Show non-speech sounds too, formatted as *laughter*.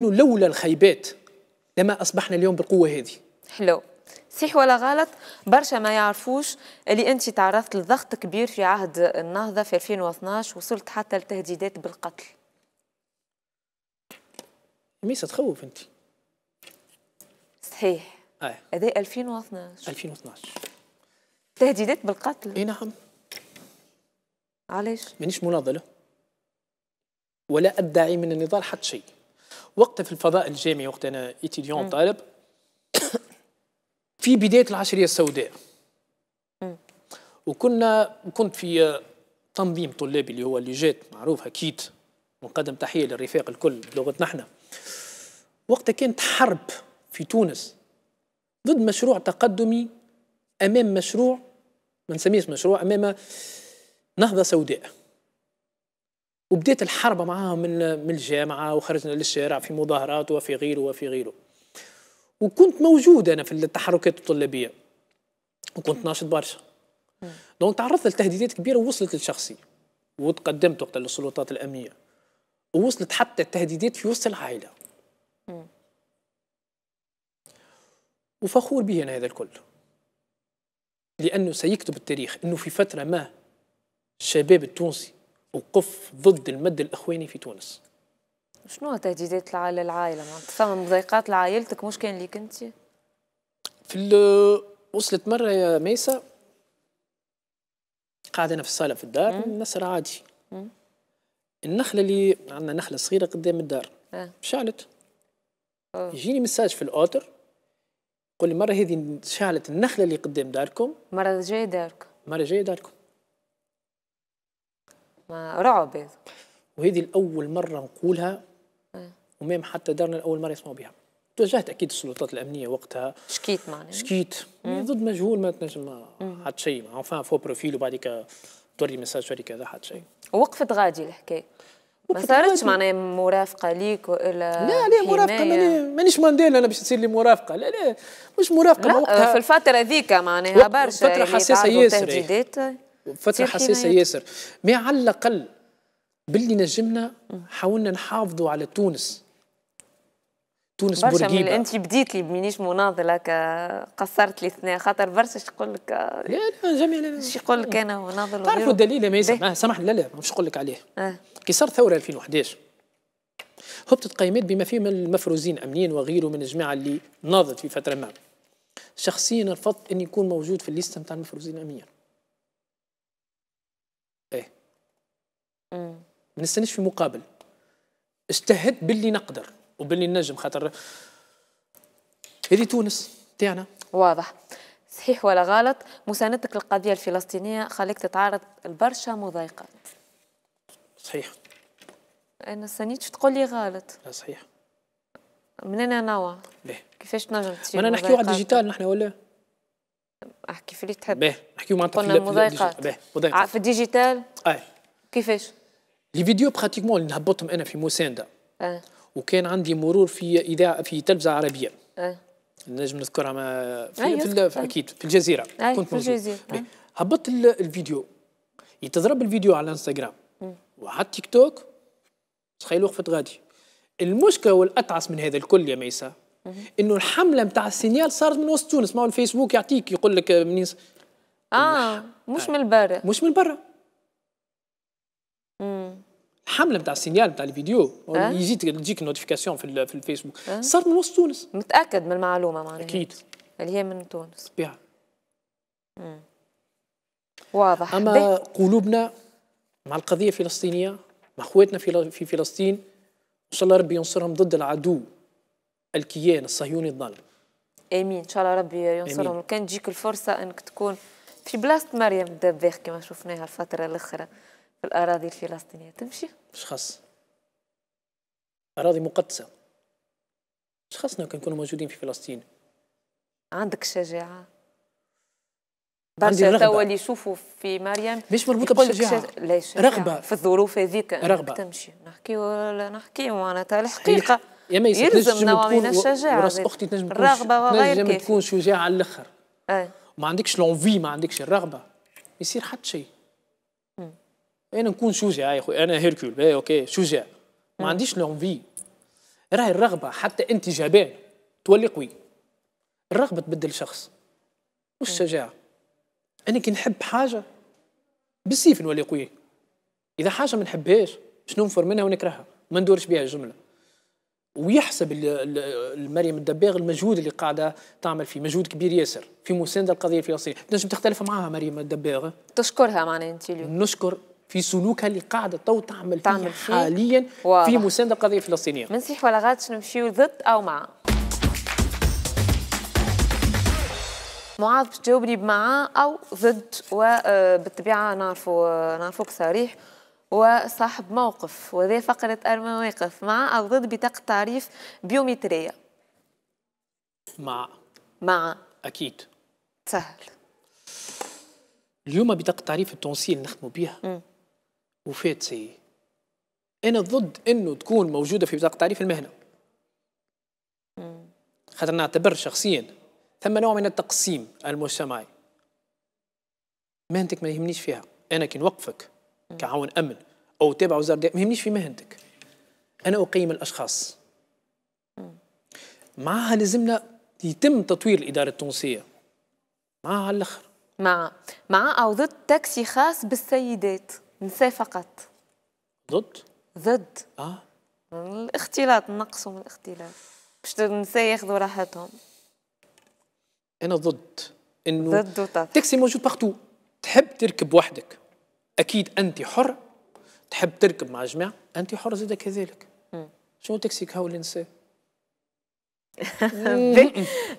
لولا الخيبات لما أصبحنا اليوم بالقوة هذه حلو صحيح ولا غلط برشا ما يعرفوش اللي انت تعرضت لضغط كبير في عهد النهضه في 2012 وصلت حتى لتهديدات بالقتل ميسه تخوف انت صحيح آه. هذا 2012 2012 تهديدات بالقتل اي نعم علاش مانيش مناضله ولا ادعي من النضال حتى شيء وقتها في الفضاء الجامعي وقت انا ايتيديون طالب في بدايه العشريه السوداء وكنا كنت في تنظيم طلابي اللي هو اللي جات معروف اكيد ونقدم تحيه للرفاق الكل بلغتنا احنا وقتها كانت حرب في تونس ضد مشروع تقدمي امام مشروع ما نسميهش مشروع امام نهضه سوداء وبدات الحرب معاهم من من الجامعه وخرجنا للشارع في مظاهرات وفي غيره وفي غيره وكنت موجود انا في التحركات الطلابيه وكنت ناشط برشا دونك تعرضت لتهديدات كبيره ووصلت لشخصي وتقدمت وقت للسلطات الامنيه ووصلت حتى التهديدات في وسط العائله وفخور به انا هذا الكل لانه سيكتب التاريخ انه في فتره ما الشباب التونسي وقف ضد المد الاخواني في تونس شنو تهديدات العائله العائله تفهم مضايقات لعائلتك مش كان ليك انت في وصلت مره يا ميسا قاعد انا في الصاله في الدار نسر عادي مم. النخله اللي عندنا نخله صغيره قدام الدار أه. شعلت أوه. يجيني مساج في الاوتر قول لي مره هذه شعلت النخله اللي قدام داركم مره جايه داركم مره جايه داركم ما رعب وهذه الأول مرة نقولها آه. ومام حتى دارنا الأول مرة يسمعوا بها توجهت اكيد السلطات الامنيه وقتها شكيت معناها شكيت ضد مجهول ما تنجم حتى شيء انفان فو بروفيل وبعدك توري مساج توري كذا حتى شيء وقفت غادي الحكايه ما صارتش معناها مرافقه ليك والا لا لا مرافقه مانيش مانديل انا باش تصير لي مرافقه لا لا مش مرافقه لا وقتها في الفتره هذيك معناها برشا فتره حساسه ياسر فتره حساسه ياسر ما على الاقل باللي نجمنا حاولنا نحافظوا على تونس تونس برشا بورقيبه برشا انت بديت لي بمنيش مناضله قصرت لي اثنين خاطر برشا يقول لك لا لا جميع لا لا يقول لك انا مناضل تعرفوا الدليل ما يسمع سامحني لا لا مش نقول لك عليه أه. كي صار ثوره 2011 هبطت قيمات بما فيهم المفروزين امنين وغيره من الجماعه اللي ناضت في فتره ما شخصيا رفضت اني يكون موجود في الليسته نتاع المفروزين امنيا ايه ما نستناش في مقابل اجتهدت باللي نقدر وباللي نجم خاطر هذه تونس تاعنا واضح صحيح ولا غلط مساندتك للقضيه الفلسطينيه خليك تتعرض لبرشا مضايقات صحيح انا سنيتش تقول لي غلط صحيح من انا نوع كيفاش تنجم تشوف انا نحكيو على الديجيتال نحن ولا احكي في اللي تحب نحكيو معناتها قلنا مضايقات مضايقات في الديجيتال اي كيفاش؟ لي فيديو براتيكمون اللي نهبطهم انا في مسانده اه وكان عندي مرور في اذاعه في تلفزه عربيه اه نجم نذكرها ما في, في, اكيد في الجزيره أي كنت في الجزيرة. هبطت الفيديو يتضرب الفيديو على انستغرام وعلى تيك توك تخيل وقفت غادي المشكله والاتعس من هذا الكل يا ميسا انه الحمله نتاع السينيال صارت من وسط تونس ما هو الفيسبوك يعطيك يقول لك منين اه, آه، مش من برا مش من برا الحمله نتاع السينيال نتاع الفيديو أه؟ يجي تجيك نوتيفيكاسيون في, في الفيسبوك أه؟ صار من وسط تونس متاكد من المعلومه معناها اكيد اللي هي من تونس بالطبيعه واضح اما قلوبنا مع القضيه الفلسطينيه مع اخواتنا في في فلسطين ان شاء الله ربي ينصرهم ضد العدو الكيان الصهيوني الظالم امين ان شاء الله ربي ينصرهم وكان تجيك الفرصه انك تكون في بلاصه مريم الدباخ كما شفناها الفتره الاخيره في الاراضي الفلسطينيه تمشي مش خاص اراضي مقدسه مش خاصنا كنكونوا موجودين في فلسطين عندك شجاعه برشا توا اللي يشوفوا في مريم مش مربوطه بالشجاعه ليش رغبه في الظروف هذيك رغبه تمشي نحكيو نحكيو معناتها الحقيقه يا ما يلزم نوع من الشجاعه رغبه اختي تنجم الرغبه وغير تنجم تكون شجاعه على الاخر إيه. ما عندكش لونفي ما عندكش الرغبه ما يصير حتى شيء انا نكون شجاع يا اخوي انا هيركول باهي اوكي شجاع ما عنديش لونفي راهي الرغبه حتى انت جبان تولي قوي الرغبه تبدل شخص مش شجاعه انا كي نحب حاجه بالسيف نولي قوي اذا حاجه ما نحبهاش باش ننفر منها ونكرهها ما ندورش بها الجمله ويحسب مريم الدباغ المجهود اللي قاعده تعمل فيه مجهود كبير ياسر في مسانده القضيه الفلسطينيه تنجم تختلف معاها مريم الدباغ تشكرها معنا انت اليوم نشكر في سلوكها اللي قاعده تو تعمل, تعمل فيه حاليا واضح. في مسانده القضيه الفلسطينيه منسيح ولا غادش نمشيو ضد او مع معاذ بتجاوبني تجاوبني بمعاه او ضد وبالطبيعه آه، نعرفوا آه، نعرفوك صريح وصاحب موقف وذي فقرة المواقف مع أو ضد بطاقة تعريف بيومترية مع مع أكيد سهل اليوم بطاقة تعريف التونسية اللي نخدموا بها وفات سي أنا ضد أنه تكون موجودة في بطاقة تعريف المهنة خاطر نعتبر شخصيا ثم نوع من التقسيم المجتمعي مهنتك ما يهمنيش فيها أنا كي نوقفك كعون امن او تابع وزاره الداخليه ما يهمنيش في مهنتك انا اقيم الاشخاص معها لازمنا يتم تطوير الاداره التونسيه معها على الاخر مع مع او ضد تاكسي خاص بالسيدات نساء فقط ضد ضد اه الاختلاط نقصوا من الاختلاط باش النساء ياخذوا راحتهم انا ضد انه ضد تاكسي موجود بارتو تحب تركب وحدك اكيد انت حر تحب تركب مع جماعه انت حر زاد كذلك شنو تكسيك هاو الانسان *laughs*